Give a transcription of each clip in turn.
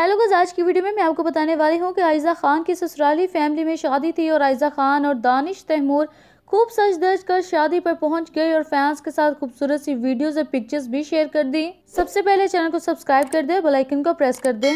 hello गज आज की वीडियो में मैं आपको बताने वाली हूँ कि आयजा खान की ससुराली फैमिली में शादी थी और आयजा खान और दानिश तैमूर खूब सच दर्ज कर शादी पर पहुंच गए और फैंस के साथ खूबसूरत सी वीडियोस और पिक्चर्स भी शेयर कर दी सबसे पहले चैनल को सब्सक्राइब कर दे बेलाइकन को प्रेस कर दे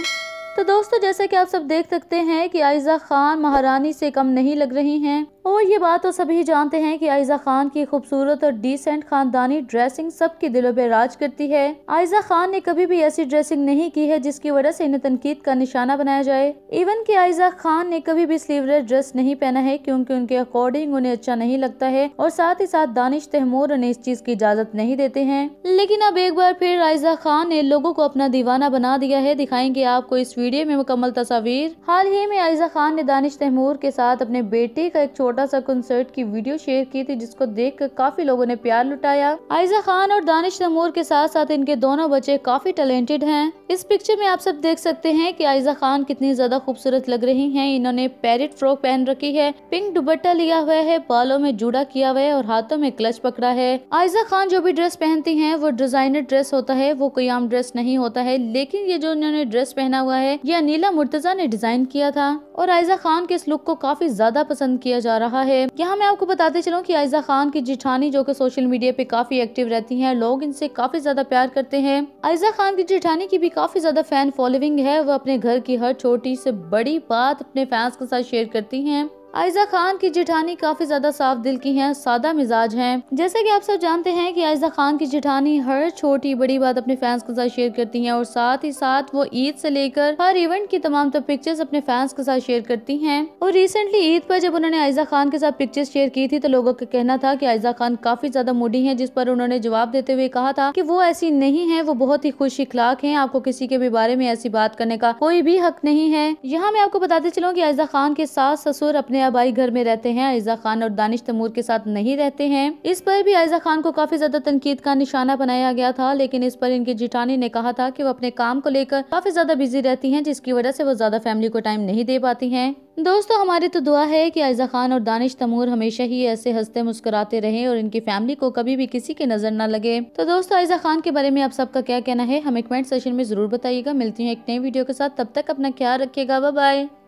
तो दोस्तों जैसे कि आप सब देख सकते हैं कि आयजा खान महारानी से कम नहीं लग रही हैं और ये बात तो सभी जानते हैं कि आयजा खान की खूबसूरत और डिसेंट खानदानी ड्रेसिंग सबके दिलों पर राज करती है आयजा खान ने कभी भी ऐसी ड्रेसिंग नहीं की है जिसकी वजह से इन्हें तनकीद का निशाना बनाया जाए इवन की आयजा खान ने कभी भी स्लीवलेस ड्रेस नहीं पहना है क्योंकि उनके अकॉर्डिंग उन्हें अच्छा नहीं लगता है और साथ ही साथ दानिश तहमूर उन्हें इस चीज की इजाजत नहीं देते हैं लेकिन अब एक बार फिर आयजा खान ने लोगो को अपना दीवाना बना दिया है दिखाएंगे आपको इस वीडियो में मुकम्मल तस्वीर हाल ही में आयजा खान ने दानिश तहमूर के साथ अपने बेटे का एक छोटा छोटा सा कंसर्ट की वीडियो शेयर की थी जिसको देख कर काफी लोगों ने प्यार लुटाया आयजा खान और दानिश नमूर के साथ साथ इनके दोनों बच्चे काफी टैलेंटेड हैं इस पिक्चर में आप सब देख सकते हैं कि आयजा खान कितनी ज्यादा खूबसूरत लग रही हैं इन्होंने पैरेट फ्रॉक पहन रखी है पिंक दुबट्टा लिया हुआ है बालों में जूड़ा किया हुआ है और हाथों में क्लच पकड़ा है आयजा खान जो भी ड्रेस पहनती है वो डिजाइनर ड्रेस होता है वो कोई आम ड्रेस नहीं होता है लेकिन ये जो इन्होंने ड्रेस पहना हुआ है ये नीला मुर्तजा ने डिजाइन किया था और आयजा खान के इस लुक को काफी ज्यादा पसंद किया जा रहा रहा है यहाँ मैं आपको बताते चलूँ की आयजा खान की जिठानी जो की सोशल मीडिया पे काफी एक्टिव रहती है लोग इनसे काफी ज्यादा प्यार करते हैं आयजा खान की जिठानी की भी काफी ज्यादा फैन फॉलोइंग है वह अपने घर की हर छोटी से बड़ी बात अपने फैंस के साथ शेयर करती है आयजा खान की जिठानी काफी ज्यादा साफ दिल की हैं सादा मिजाज हैं जैसे कि आप सब जानते हैं कि आयजा खान की जिठानी हर छोटी बड़ी बात अपने फैंस के साथ शेयर करती हैं और साथ ही साथ वो ईद से लेकर हर इवेंट की तमाम तो पिक्चर्स अपने फैंस के साथ शेयर करती हैं और रिसेंटली ईद पर जब उन्होंने आयजा खान के साथ पिक्चर्स शेयर की थी तो लोगों का कहना था की आयजा खान काफी ज्यादा मूडी है जिस पर उन्होंने जवाब देते हुए कहा था की वो ऐसी नहीं है वो बहुत ही खुश इखलाक है आपको किसी के भी बारे में ऐसी बात करने का कोई भी हक नहीं है यहाँ मैं आपको बताते चलूँ की आयजा खान के सास ससुर अपने भाई घर में रहते हैं आयजा खान और दानिश तमूर के साथ नहीं रहते हैं इस पर भी आयजा खान को काफी ज्यादा तनकीद का निशाना बनाया गया था लेकिन इस पर इनकी जिठानी ने कहा था की वो अपने काम को लेकर काफी ज्यादा बिजी रहती है जिसकी वजह से वो ज्यादा फैमिली को टाइम नहीं दे पाती है दोस्तों हमारी तो दुआ है कि आयजा खान और दानिश तमूर हमेशा ही ऐसे हंसते मुस्कुराते रहें और इनकी फैमिली को कभी भी किसी की नजर ना लगे तो दोस्तों आयजा खान के बारे में आप सबका क्या कहना है हमें कमेंट सेशन में जरूर बताइएगा मिलती हूँ एक नई वीडियो के साथ तब तक अपना ख्याल रखिएगा बाय